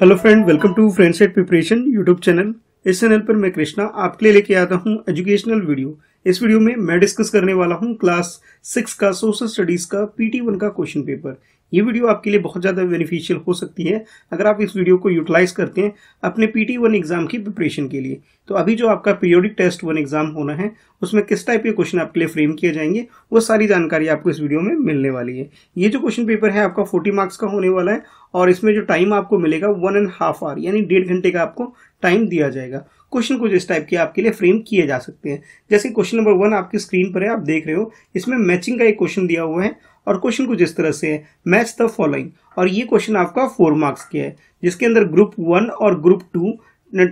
hello friend welcome to friend set preparation YouTube channel इस channel पर मैं कृष्णा आपके लिए लेके आता हूँ एजुकेशनल वीडियो इस वीडियो में मैं डिस्कस करने वाला हूँ क्लास सिक्स का सोशल स्टडीज का पीटी वन का क्वेश्चन पेपर ये वीडियो आपके लिए बहुत ज़्यादा बेनिफिशियल हो सकती है अगर आप इस वीडियो को यूटिलाइज़ करते हैं अपने पी टी वन एग्ज़ाम की प्रिपरेशन के लिए तो अभी जो आपका पीरियोडिक टेस्ट वन एग्ज़ाम होना है उसमें किस टाइप के क्वेश्चन आपके लिए फ्रेम किए जाएंगे वो सारी जानकारी आपको इस वीडियो में मिलने वाली है ये जो क्वेश्चन पेपर है आपका फोर्टी मार्क्स का होने वाला है और इसमें जो टाइम आपको मिलेगा वन एंड हाफ आवर यानी डेढ़ घंटे का आपको टाइम दिया जाएगा क्वेश्चन कुछ इस टाइप के आपके लिए फ्रेम किए जा सकते हैं जैसे क्वेश्चन नंबर वन आपकी स्क्रीन पर है आप देख रहे हो इसमें मैचिंग का एक क्वेश्चन दिया हुआ है और क्वेश्चन कुछ इस तरह से है मैच द फॉलोइंग और ये क्वेश्चन आपका फोर मार्क्स के है जिसके अंदर ग्रुप वन और ग्रुप टू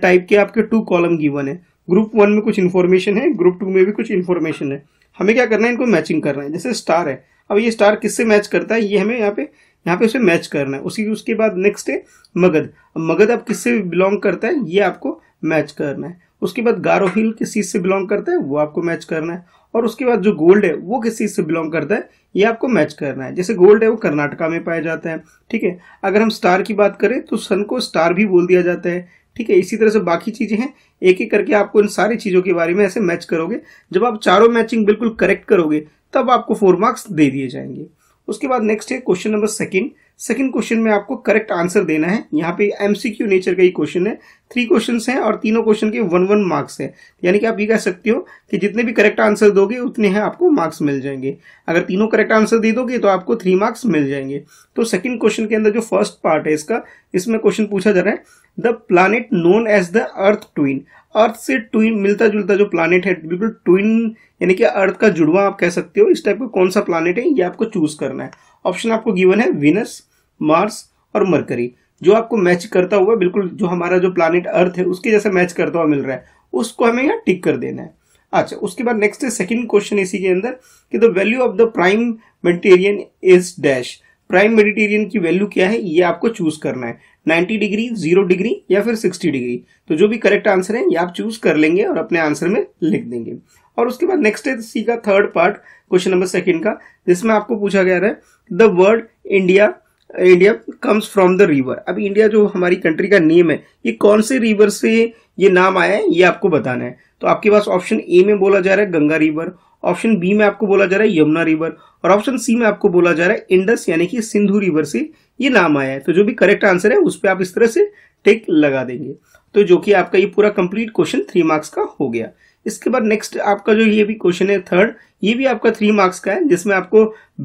टाइप के आपके टू कॉलम गिवन है ग्रुप वन में कुछ इन्फॉर्मेशन है ग्रुप टू में भी कुछ इन्फॉर्मेशन है हमें क्या करना है इनको मैचिंग करना है जैसे स्टार है अब ये स्टार किससे मैच करता है ये हमें यहाँ पे यहाँ पे उसे मैच करना है उसी उसके बाद नेक्स्ट है मगध अब मगध आप किससे बिलोंग करता है ये आपको मैच करना है उसके बाद हिल किस चीज़ से बिलोंग करता है वो आपको मैच करना है और उसके बाद जो गोल्ड है वो किस चीज़ से बिलोंग करता है ये आपको मैच करना है जैसे गोल्ड है वो कर्नाटका में पाया जाता है ठीक है अगर हम स्टार की बात करें तो सन को स्टार भी बोल दिया जाता है ठीक है इसी तरह से बाकी चीज़ें हैं एक एक करके आपको इन सारी चीज़ों के बारे में ऐसे मैच करोगे जब आप चारों मैचिंग बिल्कुल करेक्ट करोगे तब आपको फोर मार्क्स दे दिए जाएंगे उसके बाद नेक्स्ट है question number second second question में आपको करेक्ट आंसर देना है यहाँ पे एमसीक्यू नेचर का ही क्वेश्चन है थ्री क्वेश्चन हैं और तीनों क्वेश्चन के वन वन मार्क्स हैं यानी कि आप ये कह सकते हो कि जितने भी करेक्ट आंसर दोगे उतने हैं आपको मार्क्स मिल जाएंगे अगर तीनों करेक्ट आंसर दे दोगे तो आपको थ्री मार्क्स मिल जाएंगे तो सेकंड क्वेश्चन के अंदर जो फर्स्ट पार्ट है इसका इसमें क्वेश्चन पूछा जा रहा है the planet known as the earth twin earth से ट्विन मिलता जुलता जो प्लानट है बिल्कुल ट्विन यानी कि अर्थ का जुड़वा आप कह सकते हो इस टाइप का कौन सा प्लानट है ये आपको चूज करना है ऑप्शन आपको गिवन है विनस मार्स और मरकरी जो आपको मैच करता हुआ बिल्कुल जो हमारा जो प्लानिट अर्थ है उसके जैसा मैच करता हुआ मिल रहा है उसको हमें यहाँ टिक कर देना है अच्छा उसके बाद नेक्स्ट है सेकेंड क्वेश्चन इसी के अंदर कि the value of the prime meridian is dash prime meridian की वैल्यू क्या है ये आपको चूज करना है 90 डिग्री 0 डिग्री या फिर 60 डिग्री तो जो भी करेक्ट आंसर है ये आप चूज कर लेंगे और अपने आंसर में लिख देंगे और उसके बाद नेक्स्ट है सी का third part question number second का जिसमें आपको पूछा गया है the word India India comes from the river अब इंडिया जो हमारी कंट्री का नेम है ये कौन से रिवर से ये नाम आया है ये आपको बताना है तो आपके पास ऑप्शन ए में बोला जा रहा है गंगा रिवर ऑप्शन बी में आपको बोला जा रहा है यमुना रिवर और ऑप्शन सी में आपको बोला जा रहा है इंडस यानी कि सिंधु रिवर से ये नाम आया है तो जो भी करेक्ट आंसर है उस पर आप इस तरह से टेक लगा देंगे तो जो कि आपका ये पूरा कंप्लीट क्वेश्चन थ्री मार्क्स का हो गया इसके बाद नेक्स्ट आपका जो ये भी क्वेश्चन है थर्ड ये भी आपका थ्री मार्क्स का है जिसमें आपको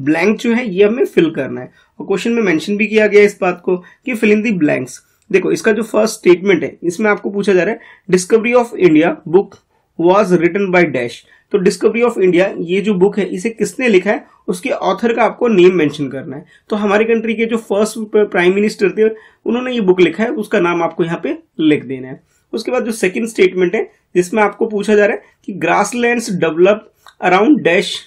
ब्लैंक जो है ये हमें फिल करना है और क्वेश्चन में मेंशन भी किया गया इस बात को कि फिल इन दी ब्लैंक्स देखो इसका जो फर्स्ट स्टेटमेंट है इसमें आपको पूछा जा रहा है Discovery of India book was written by dash तो डिस्कवरी ऑफ इंडिया ये जो बुक है इसे किसने लिखा है उसके ऑथर का आपको नेम मेंशन करना है तो हमारे कंट्री के जो फर्स्ट प्राइम मिनिस्टर थे उन्होंने ये बुक लिखा है उसका नाम आपको यहाँ पे लिख देना है उसके बाद जो सेकंड स्टेटमेंट है जिसमें आपको पूछा जा रहा है कि grasslands develop around dash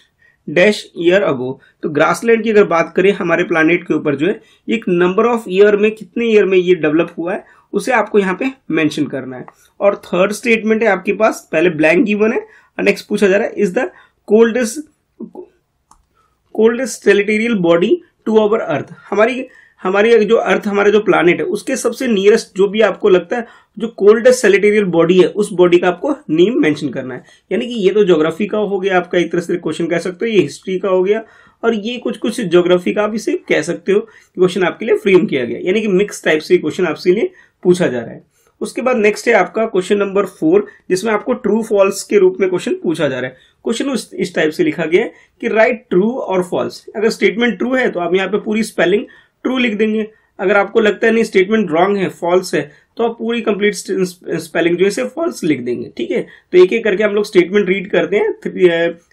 dash year ago तो ग्रासलैंड की अगर बात करें हमारे प्लानिट के ऊपर जो है एक नंबर ऑफ ईयर में कितने ईयर में ये डेवलप हुआ है उसे आपको यहाँ पे मेंशन करना है और थर्ड स्टेटमेंट है आपके पास पहले ब्लैंक गिवन है और नेक्स्ट पूछा जा रहा है is the coldest coldest terrestrial body to our earth हमारी हमारी जो अर्थ हमारा जो प्लानट है उसके सबसे नियरेस्ट जो भी आपको लगता है जो कोल्डेस्ट सेलेटेरियल बॉडी है उस बॉडी का आपको नेम मेंशन करना है यानी कि ये तो ज्योग्राफी का हो गया आपका एक तरह से क्वेश्चन कह सकते हो ये हिस्ट्री का हो गया और ये कुछ कुछ ज्योग्राफी का आप इसे कह सकते हो क्वेश्चन आपके लिए फ्रेम किया गया यानी कि मिक्स टाइप से क्वेश्चन आपसे लिए पूछा जा रहा है उसके बाद नेक्स्ट है आपका क्वेश्चन नंबर फोर जिसमें आपको ट्रू फॉल्स के रूप में क्वेश्चन पूछा जा रहा है क्वेश्चन इस टाइप से लिखा गया है कि राइट ट्रू और फॉल्स अगर स्टेटमेंट ट्रू है तो आप यहाँ पे पूरी स्पेलिंग ट्रू लिख देंगे अगर आपको लगता है नहीं स्टेटमेंट रॉन्ग है फॉल्स है तो आप पूरी कंप्लीट स्पेलिंग जो है फॉल्स लिख देंगे ठीक है तो एक एक करके हम लोग स्टेटमेंट रीड करते हैं थ्री,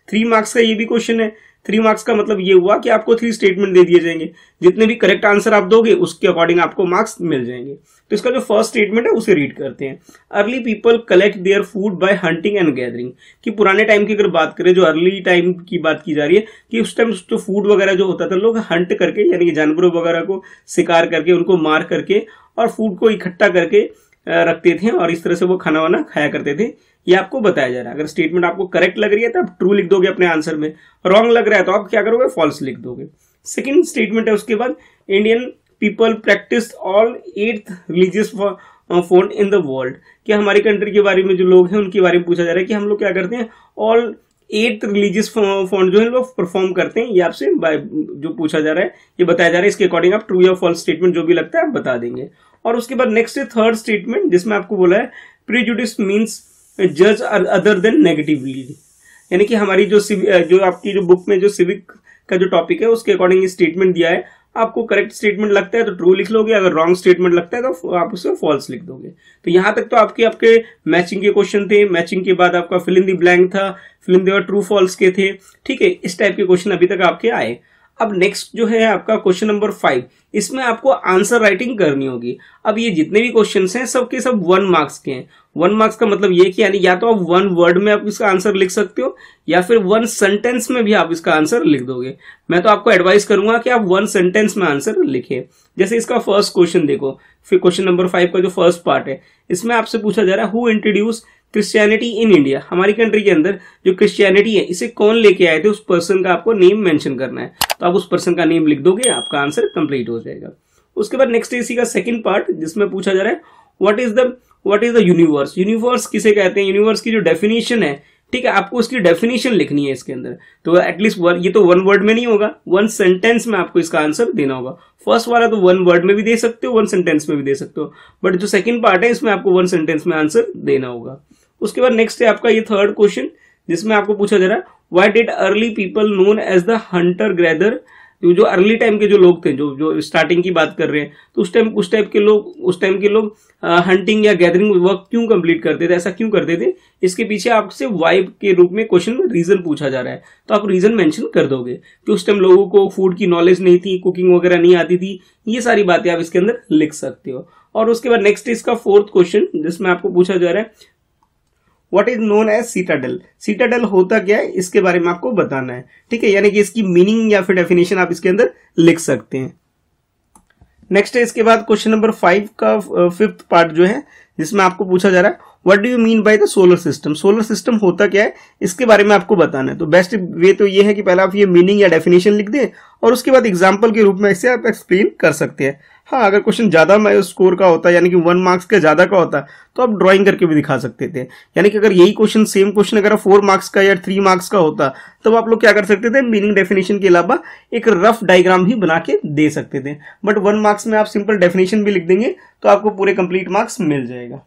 थ्री मार्क्स का ये भी क्वेश्चन है थ्री मार्क्स का मतलब ये हुआ कि आपको थ्री स्टेटमेंट दे दिए जाएंगे जितने भी करेक्ट आंसर आप दोगे उसके अकॉर्डिंग आपको मार्क्स मिल जाएंगे तो इसका जो फर्स्ट स्टेटमेंट है उसे रीड करते हैं early people collect their food by hunting and gathering कि पुराने टाइम की अगर बात करें जो अर्ली टाइम की बात की जा रही है कि उस टाइम जो फूड वगैरह जो होता था लोग हंट करके यानी कि जानवरों वगैरह को शिकार करके उनको मार करके और फूड को इकट्ठा करके रखते थे और इस तरह से वो खाना वाना खाया करते थे ये आपको बताया जा रहा है अगर स्टेटमेंट आपको करेक्ट लग रही है तो आप ट्रू लिख दोगे अपने आंसर में रॉन्ग लग रहा है तो आप क्या करोगे फॉल्स लिख दोगे सेकेंड स्टेटमेंट है उसके बाद Indian people practise all eighth religious phone in the world कि हमारी कंट्री के बारे में जो लोग हैं उनके बारे में पूछा जा रहा है कि हम लोग क्या करते हैं ऑल एट रिलीजियस फॉन्ट जो है वो परफॉर्म करते हैं ये आपसे जो पूछा जा रहा है ये बताया जा रहा है इसके अकॉर्डिंग आप ट्रू या फॉल्स स्टेटमेंट जो भी लगता है आप बता देंगे और उसके बाद नेक्स्ट है थर्ड स्टेटमेंट जिसमें आपको बोला है प्रीजुडिस मीन्स जज अदर देन नेगेटिवली यानी कि हमारी जो जो आपकी जो बुक में जो सिविक का जो टॉपिक है उसके अकॉर्डिंग स्टेटमेंट दिया है आपको करेक्ट स्टेटमेंट लगता है तो ट्रू लिख लोगे अगर रॉन्ग स्टेटमेंट लगता है तो आप उसको फॉल्स लिख दोगे तो यहां तक तो आपके आपके मैचिंग के क्वेश्चन थे मैचिंग के बाद आपका फिलिंदी ब्लैंक था फिलिंदी और ट्रू फॉल्स के थे ठीक है इस टाइप के क्वेश्चन अभी तक आपके आए अब नेक्स्ट जो है आपका क्वेश्चन नंबर फाइव इसमें आपको आंसर राइटिंग करनी होगी अब ये जितने भी क्वेश्चन हैं सब के सब वन मार्क्स के हैं वन मार्क्स का मतलब ये कि यानी या तो आप वन वर्ड में आप इसका आंसर लिख सकते हो या फिर वन सेंटेंस में भी आप इसका आंसर लिख दोगे मैं तो आपको एडवाइस करूंगा कि आप वन सेंटेंस में आंसर लिखे जैसे इसका फर्स्ट क्वेश्चन देखो फिर क्वेश्चन नंबर फाइव का जो फर्स्ट पार्ट है इसमें आपसे पूछा जा रहा है who introduce Christianity in India हमारी कंट्री के अंदर जो क्रिश्चियनिटी है इसे कौन लेके आए थे उस पर्सन का आपको नेम मेंशन करना है तो आप उस पर्सन का नेम लिख दोगे आपका आंसर कंप्लीट हो जाएगा उसके बाद नेक्स्ट इसी का सेकंड पार्ट जिसमें पूछा जा रहा है what is the what is the universe universe किसे कहते हैं यूनिवर्स की जो डेफिनेशन है ठीक है आपको उसकी डेफिनेशन लिखनी है इसके अंदर तो एटलीस्ट ये तो वन वर्ड में नहीं होगा वन सेंटेंस में आपको इसका आंसर देना होगा फर्स्ट वाला तो वन वर्ड में भी दे सकते हो वन सेंटेंस में भी दे सकते हो बट जो सेकंड पार्ट है इसमें आपको वन सेंटेंस में आंसर देना होगा उसके बाद नेक्स्ट है आपका ये थर्ड क्वेश्चन जिसमें आपको पूछा जा रहा है why did early people known as the hunter gatherer जो अर्ली टाइम के जो लोग थे जो जो स्टार्टिंग की बात कर रहे हैं तो उस टाइम उस टाइप के लोग उस टाइम के लोग हंटिंग uh, या गैदरिंग वर्क क्यों कंप्लीट करते थे ऐसा क्यों करते थे इसके पीछे आपसे वाई के रूप में क्वेश्चन में रीजन पूछा जा रहा है तो आप रीजन मेंशन कर दोगे कि उस टाइम लोगों को फूड की नॉलेज नहीं थी कुकिंग वगैरह नहीं आती थी ये सारी बातें आप इसके अंदर लिख सकते हो और उसके बाद नेक्स्ट इसका फोर्थ क्वेश्चन जिसमें आपको पूछा जा रहा है what is known as citadel citadel होता क्या है इसके बारे में आपको बताना है ठीक है यानी कि इसकी मीनिंग या फिर डेफिनेशन आप इसके अंदर लिख सकते हैं नेक्स्ट है इसके बाद क्वेश्चन नंबर फाइव का फिफ्थ पार्ट जो है जिसमें आपको पूछा जा रहा है what do you mean by the solar system solar system होता क्या है इसके बारे में आपको बताना है तो बेस्ट वे तो ये है कि पहले आप ये मीनिंग या डेफिनेशन लिख दें और उसके बाद एग्जाम्पल के रूप में इसे आप एक्सप्लेन कर सकते हैं हाँ अगर क्वेश्चन ज़्यादा स्कोर का होता है यानी कि वन मार्क्स का ज़्यादा का होता तो आप ड्राइंग करके भी दिखा सकते थे यानी कि अगर यही क्वेश्चन सेम क्वेश्चन अगर फोर मार्क्स का या थ्री मार्क्स का होता तब तो आप लोग क्या कर सकते थे मीनिंग डेफिनेशन के अलावा एक रफ डायग्राम भी बना के दे सकते थे बट वन मार्क्स में आप सिंपल डेफिनेशन भी लिख देंगे तो आपको पूरे कंप्लीट मार्क्स मिल जाएगा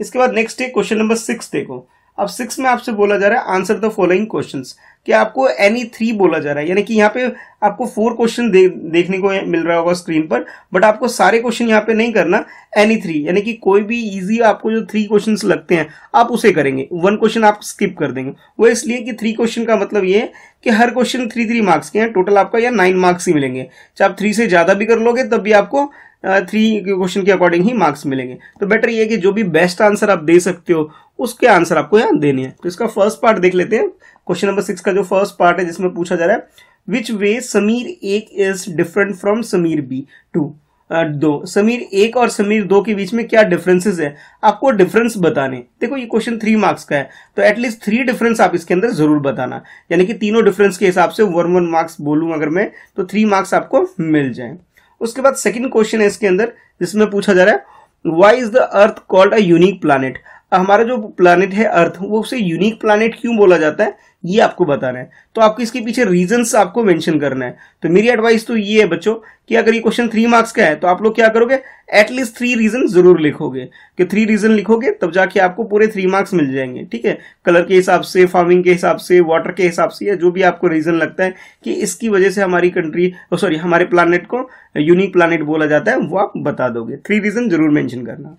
इसके बाद नेक्स्ट है क्वेश्चन नंबर सिक्स देखो अब सिक्स में आपसे बोला जा रहा है आंसर द फॉलोइंग क्वेश्चन कि आपको एनी थ्री बोला जा रहा है यानी कि यहाँ पे आपको फोर क्वेश्चन दे, देखने को मिल रहा होगा स्क्रीन पर बट आपको सारे क्वेश्चन यहाँ पे नहीं करना एनी थ्री यानी कि कोई भी इजी आपको जो थ्री क्वेश्चन लगते हैं आप उसे करेंगे वन क्वेश्चन आप स्किप कर देंगे वो इसलिए कि थ्री क्वेश्चन का मतलब ये है कि हर क्वेश्चन थ्री थ्री मार्क्स के हैं टोटल आपका या नाइन मार्क्स ही मिलेंगे चाहे आप थ्री से ज़्यादा भी कर लोगे तब भी आपको थ्री क्वेश्चन के अकॉर्डिंग ही मार्क्स मिलेंगे तो बेटर ये है कि जो भी बेस्ट आंसर आप दे सकते हो उसके आंसर आपको यहाँ देने हैं तो इसका फर्स्ट पार्ट देख लेते हैं क्वेश्चन नंबर सिक्स का जो फर्स्ट पार्ट है जिसमें पूछा जा रहा है विच वे समीर एक is different from Sameer B to दो समीर एक और समीर दो के बीच में क्या डिफरेंसेस है आपको डिफरेंस बताने देखो ये क्वेश्चन थ्री मार्क्स का है तो एटलीस्ट थ्री डिफरेंस आप इसके अंदर जरूर बताना यानी कि तीनों डिफरेंस के हिसाब से वन वन मार्क्स बोलूं अगर मैं तो थ्री मार्क्स आपको मिल जाए उसके बाद सेकंड क्वेश्चन है इसके अंदर जिसमें पूछा जा रहा है why is the earth called a unique planet हमारा जो प्लानट है अर्थ वो उसे यूनिक प्लानट क्यों बोला जाता है ये आपको बताना है तो आपको इसके पीछे रीजंस आपको मेंशन करना है तो मेरी एडवाइस तो ये है बच्चों कि अगर ये क्वेश्चन थ्री मार्क्स का है तो आप लोग क्या करोगे एटलीस्ट थ्री रीजन जरूर लिखोगे कि थ्री रीजन लिखोगे तब जाके आपको पूरे थ्री मार्क्स मिल जाएंगे ठीक है कलर के हिसाब से फार्मिंग के हिसाब से वाटर के हिसाब से या जो भी आपको रीजन लगता है कि इसकी वजह से हमारी कंट्री सॉरी हमारे प्लानट को यूनिक प्लानट बोला जाता है वो आप बता दोगे थ्री रीजन जरूर मैंशन करना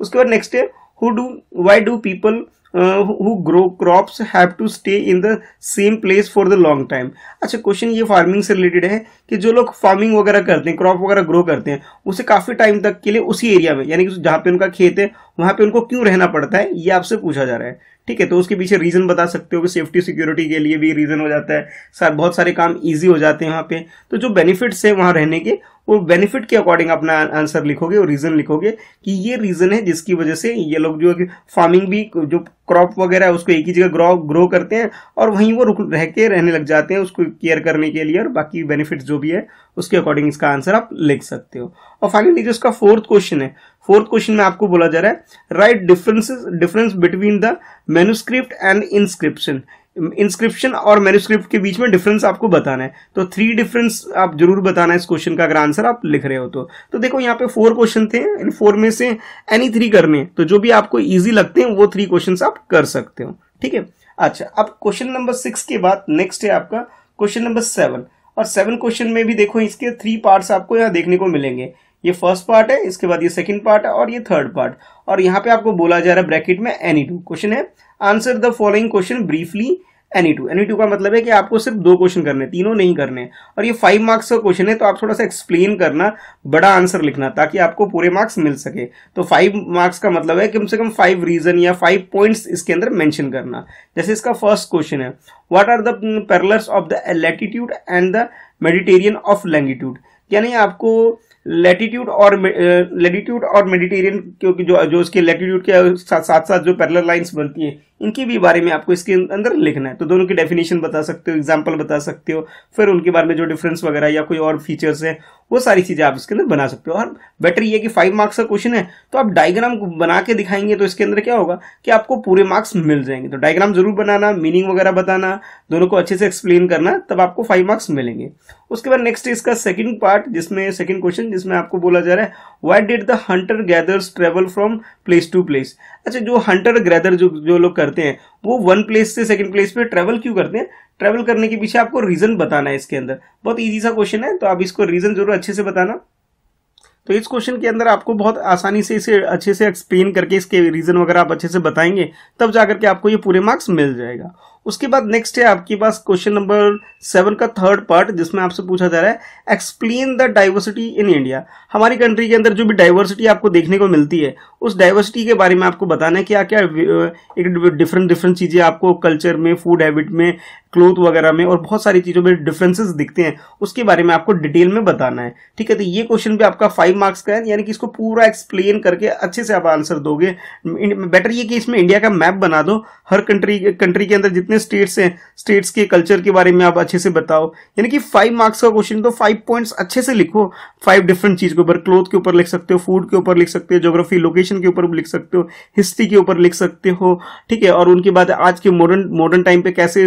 उसके बाद नेक्स्ट है who do why do people uh, who grow crops have to stay in the same place for the long time अच्छा क्वेश्चन ये फार्मिंग से रिलेटेड है कि जो लोग फार्मिंग वगैरह करते हैं क्रॉप वगैरह ग्रो करते हैं उसे काफ़ी टाइम तक के लिए उसी एरिया में यानी कि जहाँ पे उनका खेत है वहाँ पे उनको क्यों रहना पड़ता है ये आपसे पूछा जा रहा है ठीक है तो उसके पीछे रीज़न बता सकते हो कि सेफ्टी सिक्योरिटी के लिए भी रीज़न हो जाता है सर बहुत सारे काम ईजी हो जाते हैं वहाँ पे तो जो बेनिफिट्स है वहाँ रहने के वो बेनिफिट के अकॉर्डिंग अपना आंसर लिखोगे और रीज़न लिखोगे कि ये रीज़न है जिसकी वजह से ये लोग जो है फार्मिंग भी जो क्रॉप वगैरह है उसको एक ही जगह ग्रो ग्रो करते हैं और वहीं वो रुक रह के रहने लग जाते हैं उसको केयर करने के लिए और बाकी बेनिफिट्स जो भी है उसके अकॉर्डिंग इसका आंसर आप लिख सकते हो और फाइनली जो इसका फोर्थ क्वेश्चन है फोर्थ क्वेश्चन में आपको बोला जा रहा है write differences difference between the manuscript and inscription inscription और मेनुस्क्रिप्ट के बीच में डिफरेंस आपको बताना है तो थ्री डिफरेंस आप जरूर बताना है इस क्वेश्चन का अगर आंसर आप लिख रहे हो तो तो देखो यहाँ पे फोर क्वेश्चन थे इन फोर में से एनी थ्री करने हैं तो जो भी आपको ईजी लगते हैं वो थ्री क्वेश्चन आप कर सकते हो ठीक है अच्छा अब क्वेश्चन नंबर सिक्स के बाद नेक्स्ट है आपका क्वेश्चन नंबर सेवन और सेवन क्वेश्चन में भी देखो इसके थ्री पार्ट्स आपको यहाँ देखने को मिलेंगे ये फर्स्ट पार्ट है इसके बाद ये सेकंड पार्ट है और ये थर्ड पार्ट और यहाँ पे आपको बोला जा रहा है ब्रैकेट में एनी टू क्वेश्चन है answer the following question briefly any two any two का मतलब है कि आपको सिर्फ दो क्वेश्चन करने तीनों नहीं करने और ये फाइव मार्क्स का क्वेश्चन है तो आप थोड़ा सा एक्सप्लेन करना बड़ा आंसर लिखना ताकि आपको पूरे मार्क्स मिल सके तो फाइव मार्क्स का मतलब है कम से कम फाइव रीजन या फाइव पॉइंट्स इसके अंदर मेंशन करना जैसे इसका फर्स्ट क्वेश्चन है what are the parallels of the latitude and the meridian of longitude यानी आपको लेटीट्यूड और लेटीट्यूड uh, और मेडिटेरियन क्योंकि जो जो उसके लेटीट्यूड के साथ साथ जो पैरल लाइन्स बनती है इनके भी बारे में आपको इसके अंदर लिखना है तो दोनों की डेफिनेशन बता सकते हो एग्जाम्पल बता सकते हो फिर उनके बारे में जो डिफरेंस वगैरह या कोई और फीचर्स हैं वो सारी चीज़ें आप इसके अंदर बना सकते हो और बेटर ये कि फाइव मार्क्स का क्वेश्चन है तो आप डायग्राम बना के दिखाएंगे तो इसके अंदर क्या होगा कि आपको पूरे मार्क्स मिल जाएंगे तो डायग्राम जरूर बनाना मीनिंग वगैरह बताना दोनों को अच्छे से एक्सप्लेन करना तब आपको फाइव मार्क्स मिलेंगे उसके बाद नेक्स्ट इसका सेकंड पार्ट जिसमें सेकंड क्वेश्चन जिसमें आपको बोला जा रहा है what did the hunter gatherers travel from place to place अच्छा जो हंटर गैदर जो जो लोग करते हैं वो वन प्लेस से सेकंड प्लेस पे ट्रेवल क्यों करते हैं ट्रेवल करने के पीछे आपको रीजन बताना है इसके अंदर बहुत ईजी सा क्वेश्चन है तो आप इसको रीजन जरूर अच्छे से बताना तो इस क्वेश्चन के अंदर आपको बहुत आसानी से इसे अच्छे से एक्सप्लेन करके इसके रीजन वगैरह आप अच्छे से बताएंगे तब जाकर के आपको ये पूरे मार्क्स मिल जाएगा उसके बाद नेक्स्ट है आपके पास क्वेश्चन नंबर सेवन का थर्ड पार्ट जिसमें आपसे पूछा जा रहा है explain the diversity in India हमारी कंट्री के अंदर जो भी डाइवर्सिटी आपको देखने को मिलती है उस डाइवर्सिटी के बारे में आपको बताना है क्या क्या एक डिफरेंट डिफरेंट चीज़ें आपको कल्चर में फूड हैबिट में क्लोथ वगैरह में और बहुत सारी चीज़ों में डिफरेंसेस दिखते हैं उसके बारे में आपको डिटेल में बताना है ठीक है तो ये क्वेश्चन भी आपका फाइव मार्क्स का है यानी कि इसको पूरा एक्सप्लेन करके अच्छे से आप आंसर दोगे बेटर ये कि इसमें इंडिया का मैप बना दो हर कंट्री कंट्री के अंदर जितने कितने स्टेट्स हैं स्टेट्स के कल्चर के बारे में आप अच्छे से बताओ यानी कि फाइव मार्क्स का क्वेश्चन तो फाइव पॉइंट्स अच्छे से लिखो फाइव डिफरेंट चीज के ऊपर क्लोथ के ऊपर लिख सकते हो फूड के ऊपर लिख सकते हो जोग्राफी लोकेशन के ऊपर लिख सकते हो हिस्ट्री के ऊपर लिख सकते हो ठीक है और उनके बाद आज के मॉडर्न मॉडर्न टाइम पे कैसे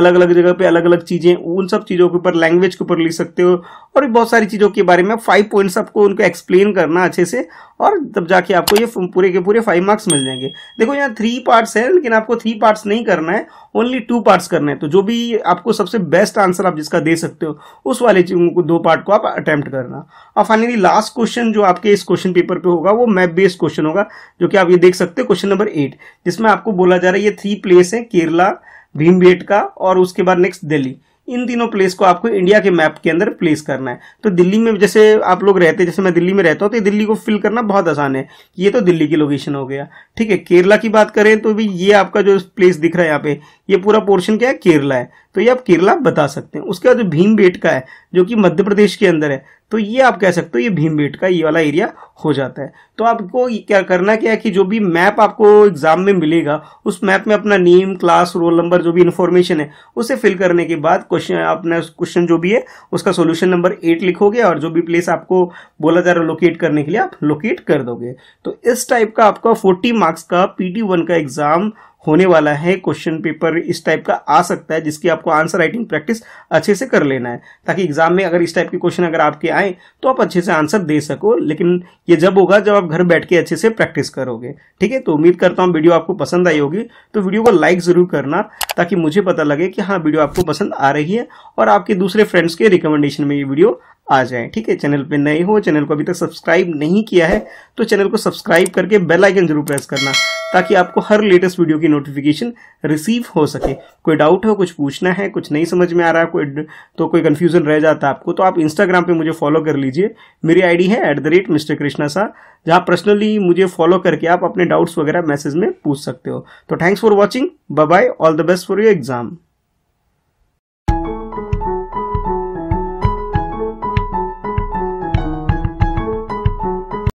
अलग अलग जगह पे अलग अलग चीजें उन सब चीजों के ऊपर लैंग्वेज के ऊपर लिख सकते हो और बहुत सारी चीज़ों के बारे में फाइव पॉइंट्स आपको उनको एक्सप्लेन करना अच्छे से और तब जाके आपको ये पूरे के पूरे फाइव मार्क्स मिल जाएंगे देखो यहाँ थ्री पार्ट्स है लेकिन आपको थ्री पार्ट्स नहीं करना है ओनली टू पार्ट्स करना है तो जो भी आपको सबसे बेस्ट आंसर आप जिसका दे सकते हो उस वाले को दो पार्ट को आप अटैम्प्ट करना और फाइनली लास्ट क्वेश्चन जो आपके इस क्वेश्चन पेपर पे होगा वो मैप बेस्ड क्वेश्चन होगा जो कि आप ये देख सकते हो क्वेश्चन नंबर एट जिसमें आपको बोला जा रहा है ये थ्री प्लेस है केरला भीमबेटका और उसके बाद नेक्स्ट दिल्ली इन तीनों प्लेस को आपको इंडिया के मैप के अंदर प्लेस करना है तो दिल्ली में जैसे आप लोग रहते हैं जैसे मैं दिल्ली में रहता हूँ तो दिल्ली को फिल करना बहुत आसान है ये तो दिल्ली की लोकेशन हो गया ठीक है केरला की बात करें तो भी ये आपका जो प्लेस दिख रहा है यहाँ पे ये पूरा पोर्शन क्या है केरला है तो ये आप केरला बता सकते हैं उसके बाद जो भीम बेट का है जो कि मध्य प्रदेश के अंदर है तो ये आप कह सकते हो ये भीमबेट का ये वाला एरिया हो जाता है तो आपको क्या करना क्या है कि जो भी मैप आपको एग्जाम में मिलेगा उस मैप में अपना नेम क्लास रोल नंबर जो भी इन्फॉर्मेशन है उसे फिल करने के बाद क्वेश्चन अपना क्वेश्चन जो भी है उसका सोल्यूशन नंबर एट लिखोगे और जो भी प्लेस आपको बोला जा रहा है लोकेट करने के लिए आप लोकेट कर दोगे तो इस टाइप का आपका फोर्टी मार्क्स का पी का एग्जाम होने वाला है क्वेश्चन पेपर इस टाइप का आ सकता है जिसकी आपको आंसर राइटिंग प्रैक्टिस अच्छे से कर लेना है ताकि एग्जाम में अगर इस टाइप के क्वेश्चन अगर आपके आए तो आप अच्छे से आंसर दे सको लेकिन ये जब होगा जब आप घर बैठ के अच्छे से प्रैक्टिस करोगे ठीक है तो उम्मीद करता हूँ वीडियो आपको पसंद आई होगी तो वीडियो को लाइक ज़रूर करना ताकि मुझे पता लगे कि हाँ वीडियो आपको पसंद आ रही है और आपके दूसरे फ्रेंड्स के रिकमेंडेशन में ये वीडियो आ जाए ठीक है चैनल पे नए हो चैनल को अभी तक सब्सक्राइब नहीं किया है तो चैनल को सब्सक्राइब करके बेल आइकन जरूर प्रेस करना ताकि आपको हर लेटेस्ट वीडियो की नोटिफिकेशन रिसीव हो सके कोई डाउट हो कुछ पूछना है कुछ नहीं समझ में आ रहा है कोई तो कोई कन्फ्यूजन रह जाता है आपको तो आप इंस्टाग्राम पर मुझे फॉलो कर लीजिए मेरी आईडी है at the rate mister Krishna Shah जहाँ पर्सनली मुझे फॉलो करके आप अपने डाउट्स वगैरह मैसेज में पूछ सकते हो तो thanks for watching bye all the best for your exam